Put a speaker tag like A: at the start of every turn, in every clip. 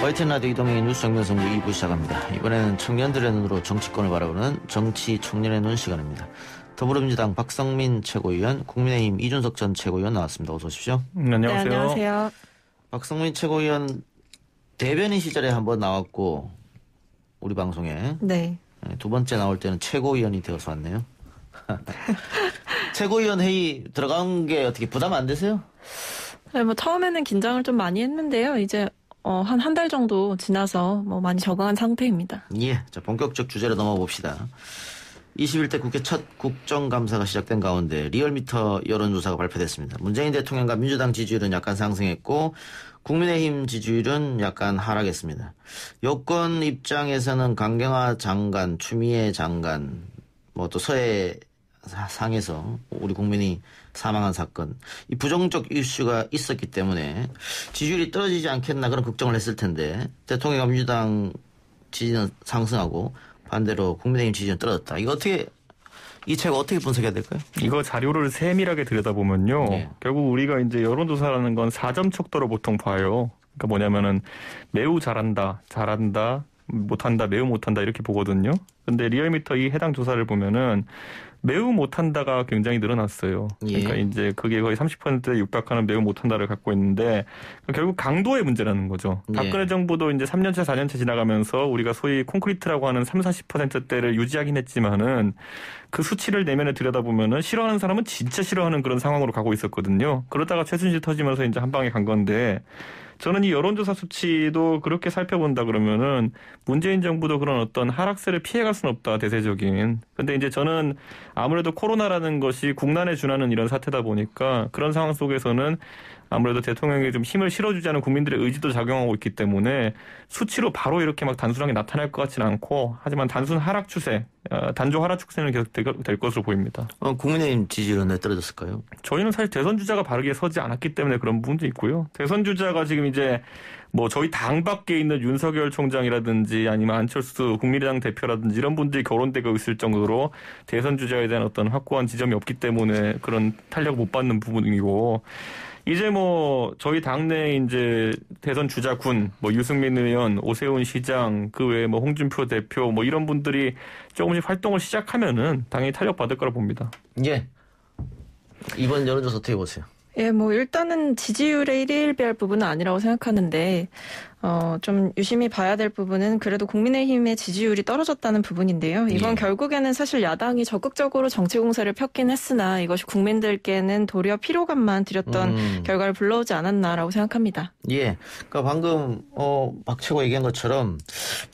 A: 화이트나드 이동의 뉴스 정면성부 2부 시작합니다. 이번에는 청년들의 눈으로 정치권을 바라보는 정치 청년의 눈 시간입니다. 더불어민주당 박성민 최고위원, 국민의힘 이준석 전 최고위원 나왔습니다. 어서 오십시오. 네, 안녕하세요. 네, 안녕하세요. 박성민 최고위원 대변인 시절에 한 번 나왔고 우리 방송에 네. 네 두 번째 나올 때는 최고위원이 되어서 왔네요. 최고위원 회의 들어간 게 어떻게 부담 안 되세요?
B: 네, 뭐 처음에는 긴장을 좀 많이 했는데요. 이제 어, 한 한 달 정도 지나서 뭐 많이 적응한 상태입니다.
A: 예, 자 본격적 주제로 넘어 봅시다. 21대 국회 첫 국정감사가 시작된 가운데 리얼미터 여론조사가 발표됐습니다. 문재인 대통령과 민주당 지지율은 약간 상승했고 국민의힘 지지율은 약간 하락했습니다. 여권 입장에서는 강경화 장관, 추미애 장관, 뭐 또 서해 상에서 우리 국민이 사망한 사건 이 부정적 이슈가 있었기 때문에 지지율이 떨어지지 않겠나 그런 걱정을 했을 텐데 대통령 민주당 지지는 상승하고 반대로 국민의힘 지지는 떨어졌다. 이거 어떻게
C: 이 책을 어떻게 분석해야 될까요? 이거 자료를 세밀하게 들여다보면요. 네. 결국 우리가 이제 여론조사라는 건 4점 척도로 보통 봐요. 그러니까 뭐냐면은 매우 잘한다, 잘한다, 못한다, 매우 못한다 이렇게 보거든요. 근데 리얼미터 이 해당 조사를 보면은 매우 못한다가 굉장히 늘어났어요. 예. 그러니까 이제 그게 거의 30%에 육박하는 매우 못한다를 갖고 있는데 결국 강도의 문제라는 거죠. 예. 박근혜 정부도 이제 3년차 4년차 지나가면서 우리가 소위 콘크리트라고 하는 3, 40%대를 유지하긴 했지만은 그 수치를 내면에 들여다보면은 싫어하는 사람은 진짜 싫어하는 그런 상황으로 가고 있었거든요. 그러다가 최순실 터지면서 이제 한 방에 간 건데 저는 이 여론조사 수치도 그렇게 살펴본다 그러면은 문재인 정부도 그런 어떤 하락세를 피해갈 수는 없다 대세적인. 근데 이제 저는 아무래도 코로나라는 것이 국난에 준하는 이런 사태다 보니까 그런 상황 속에서는 아무래도 대통령에게 좀 힘을 실어주자는 국민들의 의지도 작용하고 있기 때문에 수치로 바로 이렇게 막 단순하게 나타날 것 같지는 않고 하지만 단순 하락 추세, 어, 단조 하락 추세는 계속 될 것으로 보입니다. 어, 국민의힘 지지율은 왜 떨어졌을까요? 저희는 사실 대선 주자가 바르게 서지 않았기 때문에 그런 부분도 있고요. 대선 주자가 지금 이제 뭐 저희 당 밖에 있는 윤석열 총장이라든지 아니면 안철수 국민의당 대표라든지 이런 분들이 거론되고 있을 정도로 대선 주자에 대한 어떤 확고한 지점이 없기 때문에 그런 탄력 못 받는 부분이고 이제 뭐 저희 당내 이제 대선 주자군 뭐 유승민 의원, 오세훈 시장 그 외에 뭐 홍준표 대표 뭐 이런 분들이 조금씩 활동을 시작하면은 당연히 탄력 받을 거라 봅니다. 예. 이번 여론조사 어떻게 보세요?
A: 예, 뭐
B: 일단은 지지율의 1위를 비할 부분은 아니라고 생각하는데 어, 좀 유심히 봐야 될 부분은 그래도 국민의힘의 지지율이 떨어졌다는 부분인데요. 이건 예. 결국에는 사실 야당이 적극적으로 정치 공세를 폈긴 했으나 이것이 국민들께는 도리어 피로감만 드렸던 음. 결과를 불러오지 않았나라고 생각합니다.
A: 예. 그러니까 방금 어, 박 최고 얘기한 것처럼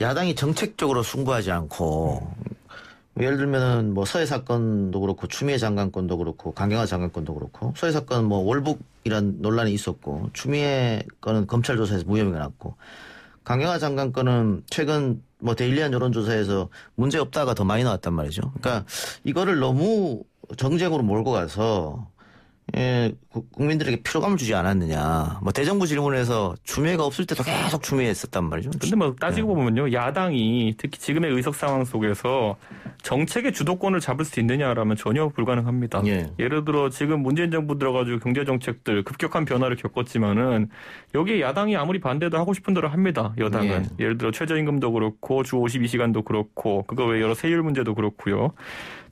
A: 야당이 정책적으로 승부하지 않고 뭐 예를 들면은 뭐 서해 사건도 그렇고 추미애 장관 권도 그렇고 강경화 장관 권도 그렇고 서해 사건 은뭐 월북이란 논란이 있었고 추미애 건은 검찰 조사에서 무혐의가 났고 강경화 장관 건은 최근 뭐 데일리한 여론조사에서 문제 없다가 더 많이 나왔단 말이죠. 그러니까 이거를 너무 정쟁으로 몰고 가서 예, 국민들에게
C: 피로감을 주지 않았느냐. 뭐 대정부 질문에서 추미가 없을 때도 계속 추미했었단 말이죠. 근데 뭐 따지고 예. 보면요, 야당이 특히 지금의 의석 상황 속에서 정책의 주도권을 잡을 수 있느냐라면 전혀 불가능합니다. 예. 예를 들어 지금 문재인 정부 들어가지고 경제 정책들 급격한 변화를 겪었지만은 여기에 야당이 아무리 반대도 하고 싶은 대로 합니다. 여당은 예. 를 들어 최저임금도 그렇고 주 52시간도 그렇고 그거 외 여러 세율 문제도 그렇고요.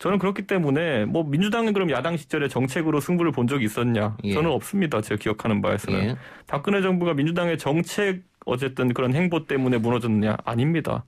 C: 저는 그렇기 때문에 뭐 민주당은 그럼 야당 시절에 정책으로 승부를 본 본적 있었냐? 예. 저는 없습니다. 제가 기억하는 바에서는 예. 박근혜 정부가 민주당의 정책 어쨌든 그런 행보 때문에 무너졌느냐? 아닙니다.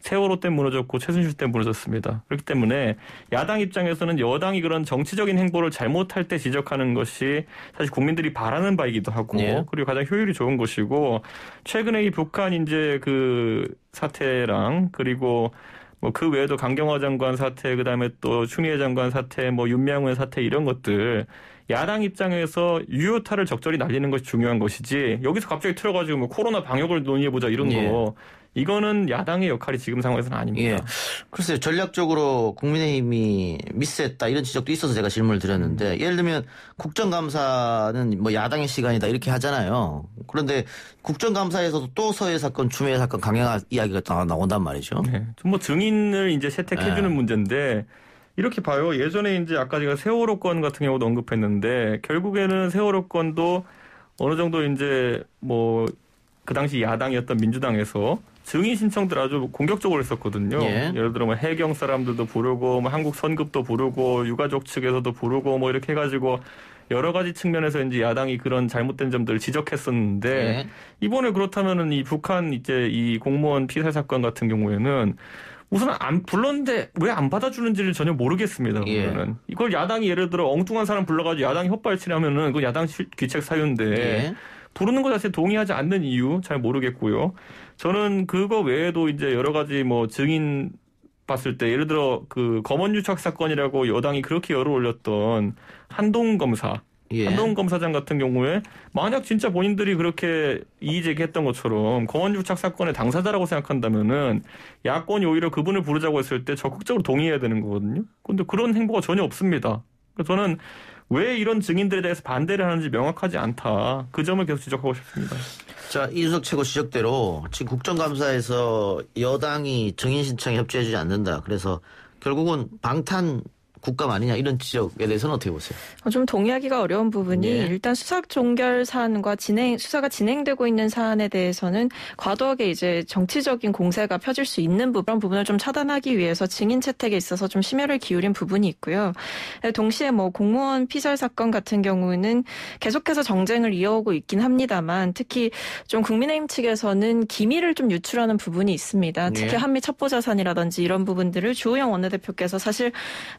C: 세월호 때 무너졌고 최순실 때 무너졌습니다. 그렇기 때문에 야당 입장에서는 여당이 그런 정치적인 행보를 잘못할 때 지적하는 것이 사실 국민들이 바라는 바이기도 하고 예. 그리고 가장 효율이 좋은 것이고 최근에 이 북한 이제 그 사태랑 그리고 뭐 그 외에도 강경화 장관 사태 그다음에 또 추미애 장관 사태 뭐 윤명훈 사태 이런 것들 야당 입장에서 유효타를 적절히 날리는 것이 중요한 것이지 여기서 갑자기 틀어가지고 뭐 코로나 방역을 논의해보자 이런 예. 거 이거는 야당의 역할이 지금 상황에서는 아닙니다. 예.
A: 글쎄요. 전략적으로 국민의힘이 미스했다 이런 지적도 있어서 제가 질문을 드렸는데 음. 예를 들면 국정감사는 뭐 야당의 시간이다 이렇게 하잖아요. 그런데 국정감사에서도 또 서해 사건, 주해 사건 강행 이야기가 나온단 말이죠. 네.
C: 뭐 증인을 이제 채택해주는 예. 문제인데 이렇게 봐요. 예전에 이제 아까 제가 세월호 건 같은 경우도 언급했는데 결국에는 세월호 건도 어느 정도 이제 뭐 그 당시 야당이었던 민주당에서 증인 신청들 아주 공격적으로 했었거든요. 예. 를 들어 뭐 해경 사람들도 부르고 뭐 한국 선급도 부르고 유가족 측에서도 부르고 뭐 이렇게 해가지고 여러 가지 측면에서 이제 야당이 그런 잘못된 점들을 지적했었는데 예. 이번에 그렇다면은 이 북한 이제 이 공무원 피살 사건 같은 경우에는 우선 안 불렀는데 왜 안 받아주는지를 전혀 모르겠습니다. 예. 그러면은 이걸 야당이 예를 들어 엉뚱한 사람 불러가지고 야당 이협박을치려면은그 야당 귀책 사유인데 예. 부르는 것 자체 동의하지 않는 이유 잘 모르겠고요. 저는 그거 외에도 이제 여러 가지 뭐 증인 봤을 때 예를 들어 그 검언유착 사건이라고 여당이 그렇게 열을 올렸던 한동 검사 예. 한동훈 검사장 같은 경우에 만약 진짜 본인들이 그렇게 이의제기했던 것처럼 검언유착 사건의 당사자라고 생각한다면은 야권이 오히려 그분을 부르자고 했을 때 적극적으로 동의해야 되는 거거든요. 그런데 그런 행보가 전혀 없습니다. 그래서 그러니까 저는 왜 이런 증인들에 대해서 반대를 하는지 명확하지 않다. 그 점을 계속 지적하고 싶습니다. 자, 이준석 최고 지적대로 지금 국정감사에서
A: 여당이 증인 신청에 협조해주지 않는다. 그래서 결국은 방탄 국감 아니냐 이런 지적에 대해서는 어떻게 보세요?
B: 어, 좀 동의하기가 어려운 부분이 네. 일단 수사 종결 사안과 진행 수사가 진행되고 있는 사안에 대해서는 과도하게 이제 정치적인 공세가 펴질 수 있는 부분 그런 부분을 좀 차단하기 위해서 증인 채택에 있어서 좀 심혈을 기울인 부분이 있고요. 동시에 뭐 공무원 피살 사건 같은 경우는 계속해서 정쟁을 이어오고 있긴 합니다만 특히 좀 국민의힘 측에서는 기밀을 좀 유출하는 부분이 있습니다. 특히 네. 한미 첩보 자산이라든지 이런 부분들을 주호영 원내대표께서 사실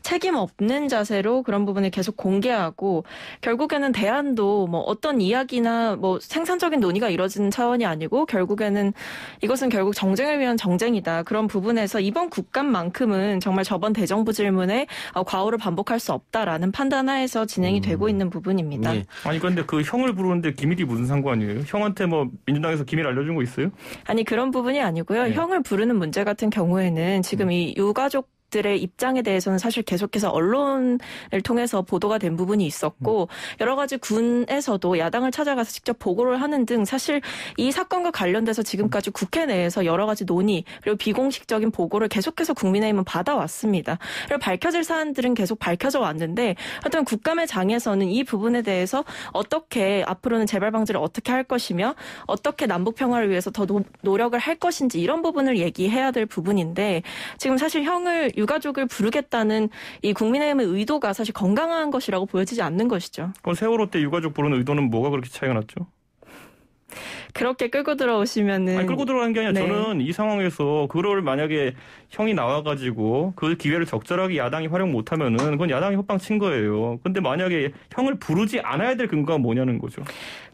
B: 책임 책임 없는 자세로 그런 부분을 계속 공개하고 결국에는 대안도 뭐 어떤 이야기나 뭐 생산적인 논의가 이뤄지는 차원이 아니고 결국에는 이것은 결국 정쟁을 위한 정쟁이다. 그런 부분에서 이번 국감만큼은 정말 저번 대정부 질문에 어, 과오를 반복할 수 없다라는 판단하에서 진행이 음. 되고 있는 부분입니다. 네.
C: 아니 그런데 그 형을 부르는데 기밀이 무슨 상관이에요? 형한테 뭐 민주당에서 기밀 알려준 거 있어요?
B: 아니 그런 부분이 아니고요. 네. 형을 부르는 문제 같은 경우에는 지금 음. 이 유가족 들의 입장에 대해서는 사실 계속해서 언론을 통해서 보도가 된 부분이 있었고 여러 가지 군에서도 야당을 찾아가서 직접 보고를 하는 등 사실 이 사건과 관련돼서 지금까지 국회 내에서 여러 가지 논의 그리고 비공식적인 보고를 계속해서 국민의힘은 받아왔습니다. 그리고 밝혀질 사안들은 계속 밝혀져 왔는데 하여튼 국감의 장에서는 이 부분에 대해서 어떻게 앞으로는 재발 방지를 어떻게 할 것이며 어떻게 남북 평화를 위해서 더 노, 노력을 할 것인지 이런 부분을 얘기해야 될 부분인데 지금 사실 형을 유가족을 부르겠다는 이 국민의힘의 의도가 사실 건강한 것이라고 보여지지 않는 것이죠.
C: 그럼 세월호 때 유가족 부르는 의도는 뭐가 그렇게 차이가 났죠?
B: 그렇게 끌고 들어오시면은 아니, 끌고 들어가는 게 아니라 네. 저는
C: 이 상황에서 그걸 만약에 형이 나와가지고 그 기회를 적절하게 야당이 활용 못하면은 그건 야당이 협방 친 거예요. 근데 만약에 형을 부르지 않아야 될 근거가 뭐냐는 거죠.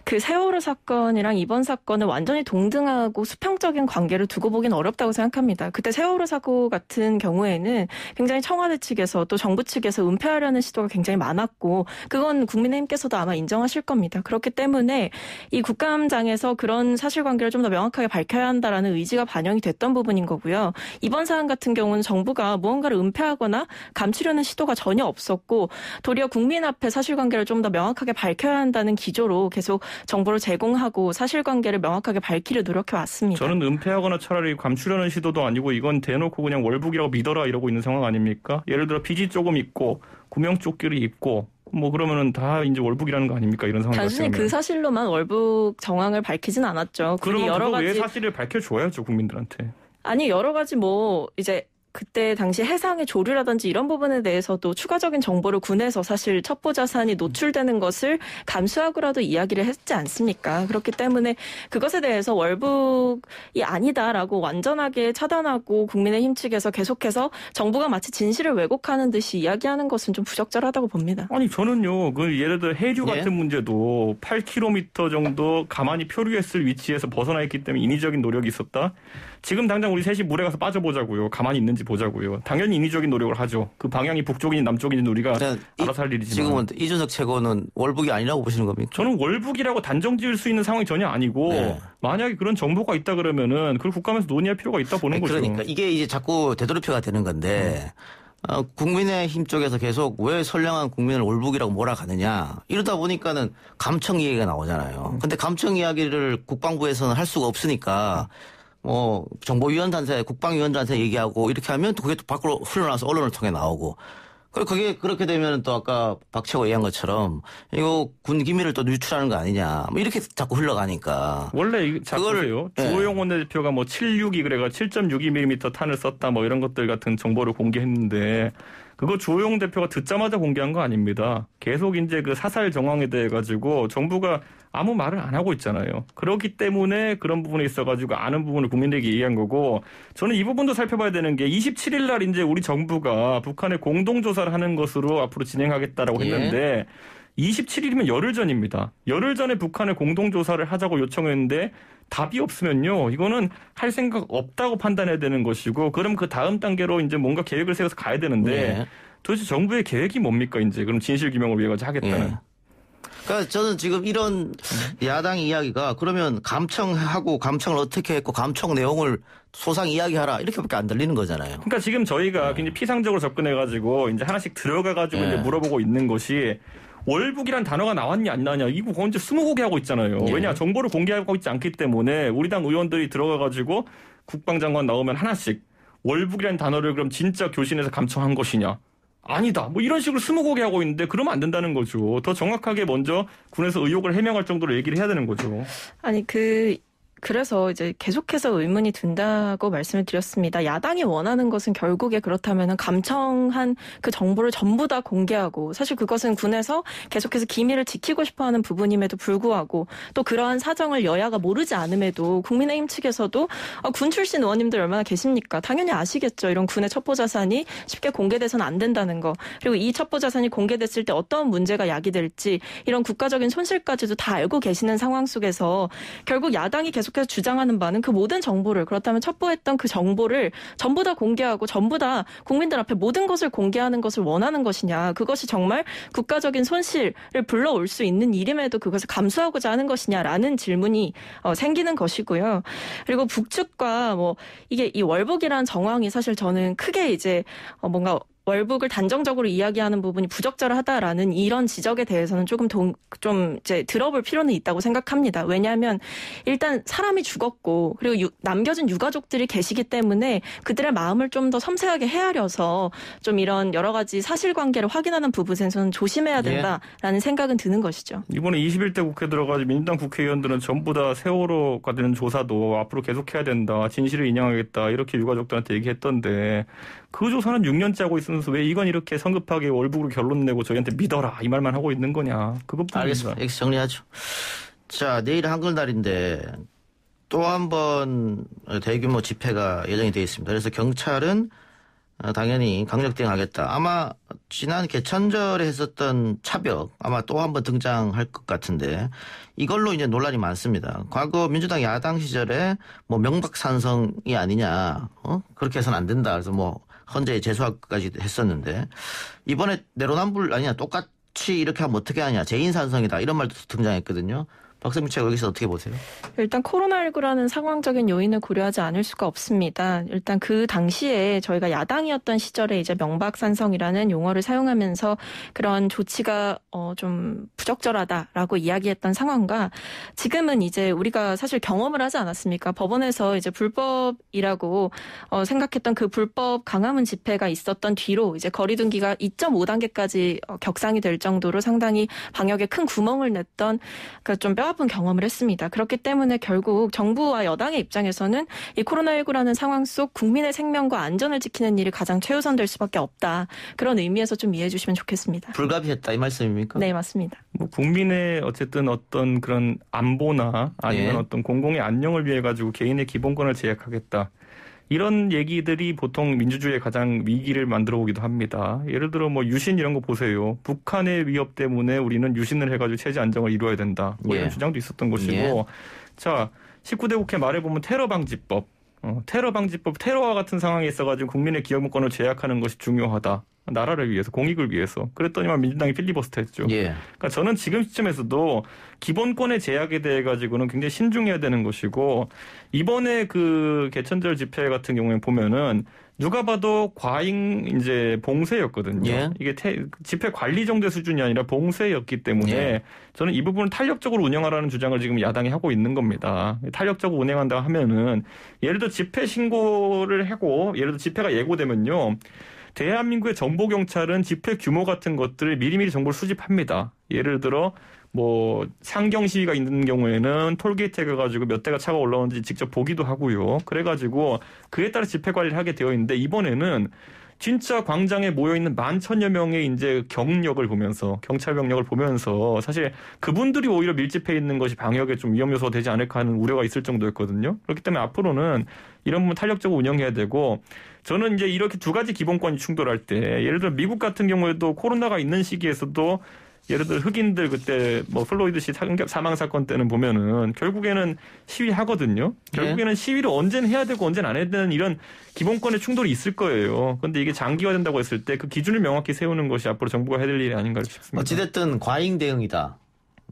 B: 그 세월호 사건이랑 이번 사건은 완전히 동등하고 수평적인 관계를 두고 보긴 어렵다고 생각합니다. 그때 세월호 사고 같은 경우에는 굉장히 청와대 측에서 또 정부 측에서 은폐하려는 시도가 굉장히 많았고 그건 국민의힘께서도 아마 인정하실 겁니다. 그렇기 때문에 이 국감장에서 그런 사실관계를 좀 더 명확하게 밝혀야 한다라는 의지가 반영이 됐던 부분인 거고요. 이번 사안 같은 경우는 정부가 무언가를 은폐하거나 감추려는 시도가 전혀 없었고 도리어 국민 앞에 사실관계를 좀 더 명확하게 밝혀야 한다는 기조로 계속 정보를 제공하고 사실관계를 명확하게 밝히려 노력해 왔습니다. 저는
C: 은폐하거나 차라리 감추려는 시도도 아니고 이건 대놓고 그냥 월북이라고 믿어라 이러고 있는 상황 아닙니까? 예를 들어 빚이 조금 있고 구명 조끼를 입고 뭐 그러면은 다 이제 월북이라는 거 아닙니까 이런 상황 단순히 그
B: 사실로만 월북 정황을 밝히진 않았죠. 그러면 여러 가지 사실을
C: 밝혀줘야죠 국민들한테.
B: 아니 여러 가지 뭐 이제 그때 당시 해상의 조류라든지 이런 부분에 대해서도 추가적인 정보를 군에서 사실 첩보 자산이 노출되는 것을 감수하고라도 이야기를 했지 않습니까? 그렇기 때문에 그것에 대해서 월북이 아니다라고 완전하게 차단하고 국민의힘 측에서 계속해서 정부가 마치 진실을 왜곡하는 듯이 이야기하는 것은 좀 부적절하다고 봅니다.
C: 아니 저는요, 그 예를 들어 해류 예. 같은 예? 문제도 8km 정도 가만히 표류했을 위치에서 벗어나 있기 때문에 인위적인 노력이 있었다. 지금 당장 우리 셋이 물에 가서 빠져보자고요. 가만히 있는지 보자고요. 당연히 인위적인 노력을 하죠. 그 방향이 북쪽이니남쪽이니 우리가 알아서 할 일이지만. 지금은 이준석 최고는 월북이 아니라고 보시는 겁니까? 저는 월북이라고 단정 지을 수 있는 상황이 전혀 아니고 네. 만약에 그런 정보가 있다 그러면은 그걸 국감에서 논의할 필요가 있다 보는 거죠. 그러니까 이게 이제 자꾸 되돌이표가 되는 건데 음. 어, 국민의힘
A: 쪽에서 계속 왜 선량한 국민을 월북이라고 몰아가느냐 이러다 보니까는 감청 이야기가 나오잖아요. 음. 근데 감청 이야기를 국방부에서는 할 수가 없으니까 음. 뭐 정보위원단체, 국방위원단체 얘기하고 이렇게 하면 또 그게 또 밖으로 흘러나서 와 언론을 통해 나오고 그리고 그게 그렇게 되면 또 아까 박채호 얘기한 것처럼 이거 군 기밀을 또 유출하는 거 아니냐 뭐 이렇게 자꾸 흘러가니까
C: 원래 그거를요 네. 예. 호영 원내대표가 뭐762 그래가 7.62mm 탄을 썼다 뭐 이런 것들 같은 정보를 공개했는데 그거 조용 대표가 듣자마자 공개한 거 아닙니다. 계속 이제 그 사살 정황에 대해 가지고 정부가 아무 말을 안 하고 있잖아요. 그렇기 때문에 그런 부분에 있어가지고 아는 부분을 국민들에게 얘기한 거고 저는 이 부분도 살펴봐야 되는 게 27일 날 이제 우리 정부가 북한에 공동조사를 하는 것으로 앞으로 진행하겠다라고 예. 했는데 예. 27일이면 열흘 전입니다. 열흘 전에 북한에 공동조사를 하자고 요청했는데 답이 없으면요. 이거는 할 생각 없다고 판단해야 되는 것이고 그럼 그 다음 단계로 이제 뭔가 계획을 세워서 가야 되는데 예. 도대체 정부의 계획이 뭡니까 이제 그럼 진실 규명을 위해 가지고 하겠다는. 예. 그러니까 저는 지금
A: 이런 야당 이야기가 그러면 감청하고 감청을 어떻게 했고 감청 내용을 소상 이야기하라 이렇게밖에 안 들리는 거잖아요.
C: 그러니까 지금 저희가 네. 굉장히 피상적으로 접근해 가지고 이제 하나씩 들어가 가지고 네. 예. 이제 물어보고 있는 것이 월북이란 단어가 나왔냐 안 나왔냐 이거 언제 스무고개 하고 있잖아요. 예. 왜냐 정보를 공개하고 있지 않기 때문에 우리 당 의원들이 들어가가지고 국방장관 나오면 하나씩 월북이란 단어를 그럼 진짜 교신에서 감청한 것이냐. 아니다. 뭐 이런 식으로 스무고개 하고 있는데 그러면 안 된다는 거죠. 더 정확하게 먼저 군에서 의혹을 해명할 정도로 얘기를 해야 되는 거죠.
B: 아니 그 그래서 이제 계속해서 의문이 든다고 말씀을 드렸습니다. 야당이 원하는 것은 결국에 그렇다면 은 감청한 그 정보를 전부 다 공개하고 사실 그것은 군에서 계속해서 기밀을 지키고 싶어 하는 부분임에도 불구하고 또 그러한 사정을 여야가 모르지 않음에도 국민의힘 측에서도 아, 군 출신 의원님들 얼마나 계십니까? 당연히 아시겠죠. 이런 군의 첩보 자산이 쉽게 공개돼서는 안 된다는 거. 그리고 이 첩보 자산이 공개됐을 때 어떤 문제가 야기될지 이런 국가적인 손실까지도 다 알고 계시는 상황 속에서 결국 야당이 계속 계속해서 그러니까 주장하는 바는 그 모든 정보를 그렇다면 첩보했던 그 정보를 전부 다 공개하고 전부 다 국민들 앞에 모든 것을 공개하는 것을 원하는 것이냐 그것이 정말 국가적인 손실을 불러올 수 있는 이름에도 그것을 감수하고자 하는 것이냐라는 질문이 어, 생기는 것이고요. 그리고 북측과 뭐 이게 이 월북이란 정황이 사실 저는 크게 이제 어, 뭔가 월북을 단정적으로 이야기하는 부분이 부적절하다라는 이런 지적에 대해서는 조금 동, 좀 이제 들어볼 필요는 있다고 생각합니다. 왜냐하면 일단 사람이 죽었고 그리고 유, 남겨진 유가족들이 계시기 때문에 그들의 마음을 좀 더 섬세하게 헤아려서 좀 이런 여러 가지 사실관계를 확인하는 부분에서는 조심해야 예. 된다라는 예. 생각은 드는 것이죠.
C: 이번에 21대 국회 들어가서 민주당 국회의원들은 전부 다 세월호가 되는 조사도 앞으로 계속해야 된다, 진실을 인양하겠다 이렇게 유가족들한테 얘기했던데 그 조사는 6년째 하고 있으면서 왜 이건 이렇게 성급하게 월북으로 결론 내고 저희한테 믿어라 이 말만 하고 있는 거냐. 그것뿐입니다. 알겠습니다. 여기서 정리하죠.
A: 자, 내일 한글날인데 또 한 번 대규모 집회가 예정이 되어 있습니다. 그래서 경찰은 어, 당연히 강력 대응하겠다. 아마 지난 개천절에 했었던 차벽 아마 또 한 번 등장할 것 같은데 이걸로 이제 논란이 많습니다. 과거 민주당 야당 시절에 뭐 명박산성이 아니냐 어? 그렇게 해서는 안 된다. 그래서 뭐 헌재에 재수학까지 했었는데 이번에 내로남불 아니냐 똑같이 이렇게 하면 어떻게 하냐 재인산성이다 이런 말도 등장했거든요. 박사님 책 여기서 어떻게 보세요?
B: 일단 코로나19라는 상황적인 요인을 고려하지 않을 수가 없습니다. 일단 그 당시에 저희가 야당이었던 시절에 이제 명박산성이라는 용어를 사용하면서 그런 조치가 어 좀 부적절하다라고 이야기했던 상황과 지금은 이제 우리가 사실 경험을 하지 않았습니까? 법원에서 이제 불법이라고 어 생각했던 그 불법 강화문 집회가 있었던 뒤로 이제 거리둔기가 2.5단계까지 어, 격상이 될 정도로 상당히 방역에 큰 구멍을 냈던 그좀 뼈 뜻밖은 경험을 했습니다. 그렇기 때문에 결국 정부와 여당의 입장에서는 이 코로나19라는 상황 속 국민의 생명과 안전을 지키는 일이 가장 최우선 될 수밖에 없다. 그런 의미에서 좀 이해해 주시면 좋겠습니다.
C: 불가피했다 이 말씀입니까? 네, 맞습니다. 뭐 국민의 어쨌든 어떤 그런 안보나 아니면 네. 어떤 공공의 안녕을 위해 가지고 개인의 기본권을 제약하겠다. 이런 얘기들이 보통 민주주의의 가장 위기를 만들어 오기도 합니다. 예를 들어 뭐 유신 이런 거 보세요. 북한의 위협 때문에 우리는 유신을 해가지고 체제 안정을 이루어야 된다. 뭐 이런 예. 주장도 있었던 것이고. 예. 자, 19대 국회 말해 보면 테러 방지법. 어, 테러 방지법, 테러와 같은 상황에 있어가지고 국민의 기업권을 제약하는 것이 중요하다. 나라를 위해서 공익을 위해서 그랬더니만 민주당이 필리버스터 했죠. 예. 그러니까 저는 지금 시점에서도 기본권의 제약에 대해 가지고는 굉장히 신중해야 되는 것이고 이번에 그 개천절 집회 같은 경우에 보면은 누가 봐도 과잉 이제 봉쇄였거든요. 예. 이게 태, 집회 관리 정제 수준이 아니라 봉쇄였기 때문에 예. 저는 이 부분을 탄력적으로 운영하라는 주장을 지금 야당이 하고 있는 겁니다. 탄력적으로 운행한다 하면은 예를 들어 집회 신고를 하고 예를 들어 집회가 예고되면요. 대한민국의 정보 경찰은 집회 규모 같은 것들을 미리미리 정보를 수집합니다. 예를 들어 뭐 상경 시위가 있는 경우에는 톨게이트에 가가지고 몇 대가 차가 올라오는지 직접 보기도 하고요. 그래가지고 그에 따라 집회 관리를 하게 되어 있는데 이번에는 진짜 광장에 모여 있는 만 천여 명의 이제 경력을 보면서 경찰 병력을 보면서 사실 그분들이 오히려 밀집해 있는 것이 방역에 좀 위험 요소가 되지 않을까 하는 우려가 있을 정도였거든요. 그렇기 때문에 앞으로는 이런 부분 탄력적으로 운영해야 되고 저는 이제 이렇게 두 가지 기본권이 충돌할 때 예를 들어 미국 같은 경우에도 코로나가 있는 시기에서도 예를 들어 흑인들 그때 뭐 플로이드 씨 사망 사건 때는 보면은 결국에는 시위하거든요. 예. 결국에는 예. 시위를 언젠 해야 되고 언젠 안 해야 되는 이런 기본권의 충돌이 있을 거예요. 그런데 이게 장기화된다고 했을 때 그 기준을 명확히 세우는 것이 앞으로 정부가 해야 될 일이 아닌가 싶습니다. 어찌됐든 과잉 대응이다.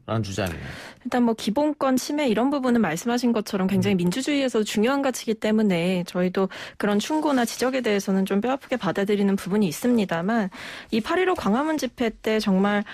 C: 라는 주장이에요.
B: 일단 뭐 기본권 침해 이런 부분은 말씀하신 것처럼 굉장히 음. 민주주의에서 중요한 가치이기 때문에 저희도 그런 충고나 지적에 대해서는 좀 뼈아프게 받아들이는 부분이 있습니다만 이 8.15 광화문 집회 때 정말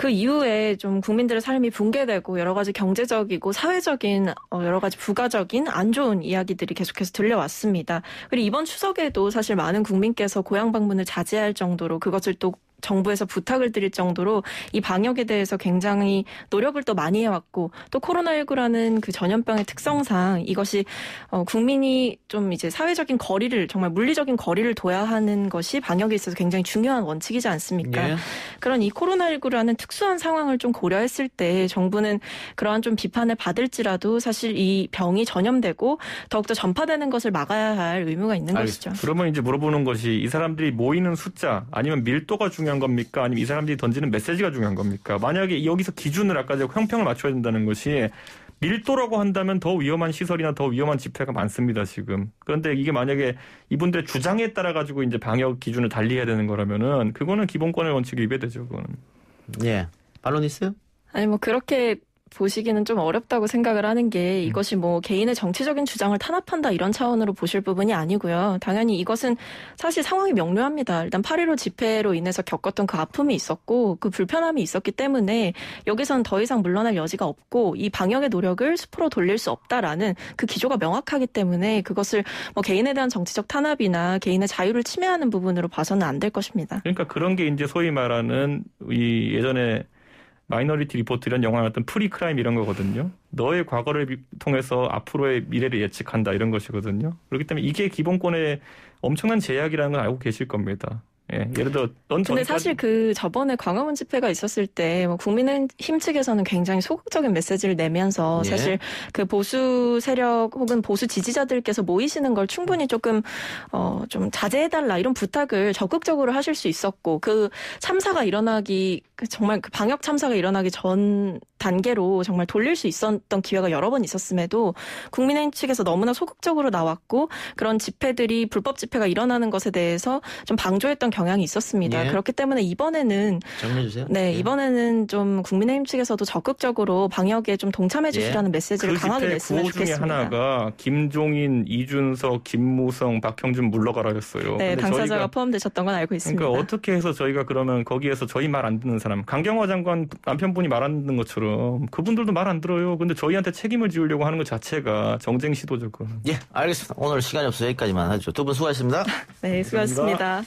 B: 그 이후에 좀 국민들의 삶이 붕괴되고 여러 가지 경제적이고 사회적인 어, 여러 가지 부가적인 안 좋은 이야기들이 계속해서 들려왔습니다. 그리고 이번 추석에도 사실 많은 국민께서 고향 방문을 자제할 정도로 그것을 또 정부에서 부탁을 드릴 정도로 이 방역에 대해서 굉장히 노력을 또 많이 해왔고 또 코로나19라는 그 전염병의 특성상 이것이 어, 국민이 좀 이제 사회적인 거리를 정말 물리적인 거리를 둬야 하는 것이 방역에 있어서 굉장히 중요한 원칙이지 않습니까? 예. 그런 이 코로나19라는 특수한 상황을 좀 고려했을 때 정부는 그러한 좀 비판을 받을지라도 사실 이 병이 전염되고 더욱더 전파되는 것을 막아야 할 의무가 있는 알니 것이죠.
C: 그러면 이제 물어보는 것이 이 사람들이 모이는 숫자 아니면 밀도가 중요 중요한 겁니까? 아니면 이 사람들이 던지는 메시지가 중요한 겁니까? 만약에 여기서 기준을 아까 제가 형평을 맞춰야 된다는 것이 밀도라고 한다면 더 위험한 시설이나 더 위험한 집회가 많습니다 지금. 그런데 이게 만약에 이분들의 주장에 따라 가지고 이제 방역 기준을 달리해야 되는 거라면은 그거는 기본권의 원칙에 위배되죠 그거는. 예. 발론 있어요?
B: 아니 뭐 그렇게 보시기는 좀 어렵다고 생각을 하는 게 음. 이것이 뭐 개인의 정치적인 주장을 탄압한다 이런 차원으로 보실 부분이 아니고요. 당연히 이것은 사실 상황이 명료합니다. 일단 8.15 집회로 인해서 겪었던 그 아픔이 있었고 그 불편함이 있었기 때문에 여기선 더 이상 물러날 여지가 없고 이 방역의 노력을 수포로 돌릴 수 없다라는 그 기조가 명확하기 때문에 그것을 뭐 개인에 대한 정치적 탄압이나 개인의 자유를 침해하는 부분으로 봐서는 안 될 것입니다.
C: 그러니까 그런 게 이제 소위 말하는 이 예전에 마이너리티 리포트란 영화의 어떤 프리크라임 이런 거거든요. 너의 과거를 통해서 앞으로의 미래를 예측한다 이런 것이거든요. 그렇기 때문에 이게 기본권의 엄청난 제약이라는 걸 알고 계실 겁니다. 예, 를 들어 근데 사실
B: 그 저번에 광화문 집회가 있었을 때 뭐 국민의힘 측에서는 굉장히 소극적인 메시지를 내면서 예. 사실 그 보수 세력 혹은 보수 지지자들께서 모이시는 걸 충분히 조금 어좀 자제해달라 이런 부탁을 적극적으로 하실 수 있었고 그 참사가 일어나기 그 정말 그 방역 참사가 일어나기 전 단계로 정말 돌릴 수 있었던 기회가 여러 번 있었음에도 국민의힘 측에서 너무나 소극적으로 나왔고 그런 집회들이 불법 집회가 일어나는 것에 대해서 좀 방조했던 경. 경향이 있었습니다. 예. 그렇기 때문에 이번에는 정리해 주세요. 네, 예. 이번에는 좀 국민의힘 측에서도 적극적으로 방역에 좀 동참해 예. 주시라는 예. 메시지를 그 강하게 냈으면 좋겠습니다. 그 중에
C: 하나가 김종인, 이준석, 김무성, 박형준 물러가라였어요. 네, 당사자가
B: 포함되셨던 건 알고 있습니다.
C: 그러니까 어떻게 해서 저희가 그러면 거기에서 저희 말 안 듣는 사람, 강경화 장관 남편분이 말 안 듣는 것처럼 그분들도 말 안 들어요. 근데 저희한테 책임을 지우려고 하는 것 자체가 정쟁 시도죠. 그 예, 알겠습니다. 오늘 시간이 없어 여기까지만 하죠. 두 분 수고하셨습니다.
A: 네, 수고하셨습니다.